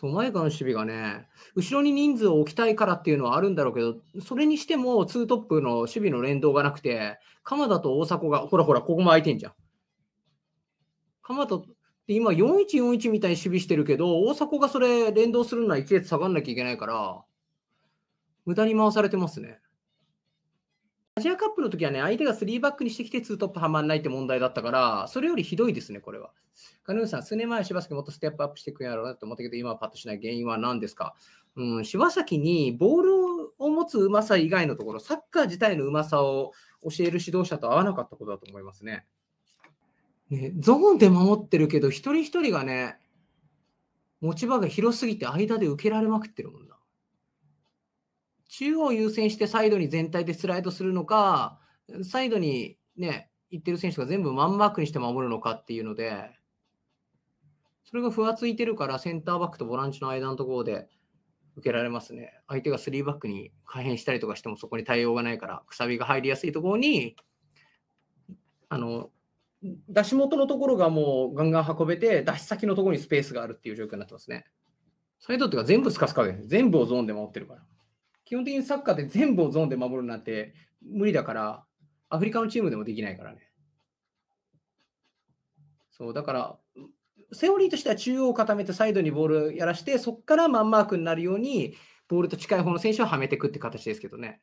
そう、前からの守備がね、後ろに人数を置きたいからっていうのはあるんだろうけど、それにしても、ツートップの守備の連動がなくて、鎌田と大迫が、ほらほら、ここも空いてんじゃん。鎌田って今、4141みたいに守備してるけど、大迫がそれ連動するのは1列下がんなきゃいけないから、無駄に回されてますね。アジアカップの時はね、相手が3バックにしてきて2トップはまんないって問題だったから、それよりひどいですね、これは。カヌーさん、数年前は柴崎もっとステップアップしていくんやろうなと思ったけど、今はパッとしない原因は何ですか、うん、柴崎にボールを持つうまさ以外のところ、サッカー自体のうまさを教える指導者と合わなかったことだと思いますね。ねゾーンで守ってるけど、一人一人がね、持ち場が広すぎて間で受けられまくってるもんな。中央を優先してサイドに全体でスライドするのか、サイドにね、行ってる選手が全部マンマークにして守るのかっていうので、それがふわついてるからセンターバックとボランチの間のところで受けられますね。相手が3バックに改変したりとかしてもそこに対応がないから、くさびが入りやすいところに、あの、出し元のところがもうガンガン運べて、出し先のところにスペースがあるっていう状況になってますね。サイドっていうか全部スカスカで、全部をゾーンで守ってるから。基本的にサッカーで全部をゾーンで守るなんて無理だから、アフリカのチームでもできないからね。そう、だから、セオリーとしては中央を固めてサイドにボールやらして、そこからマンマークになるように、ボールと近い方の選手をはめていくって形ですけどね。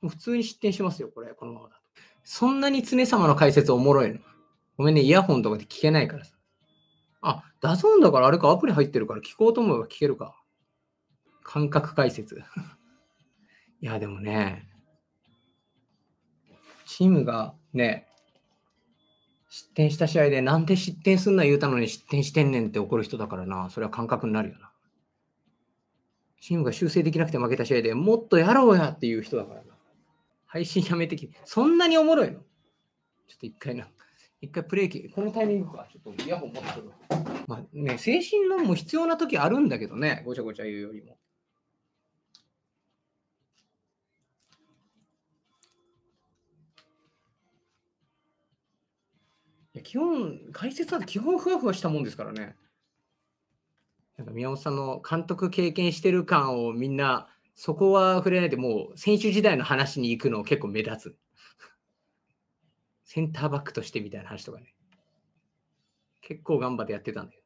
もう普通に失点しますよ、これ、このままだと。そんなに常様の解説おもろいのごめんね、イヤホンとかで聞けないからさ。あ、ダゾーンだからあれか、アプリ入ってるから聞こうと思えば聞けるか。感覚解説。いや、でもね、チームがね、失点した試合で、なんで失点すんな言うたのに失点してんねんって怒る人だからな、それは感覚になるよな。チームが修正できなくて負けた試合でもっとやろうやっていう人だからな。配信やめてき、そんなにおもろいのちょっと一回な、一回プレイキ、このタイミングか、ちょっとイヤホン持ってくる。まあね、精神論も必要な時あるんだけどね、ごちゃごちゃ言うよりも。基本、解説は基本ふわふわしたもんですからね。なんか宮本さんの監督経験してる感をみんな、そこは触れないで、もう選手時代の話に行くの結構目立つ。センターバックとしてみたいな話とかね。結構頑張ってやってたんだよ。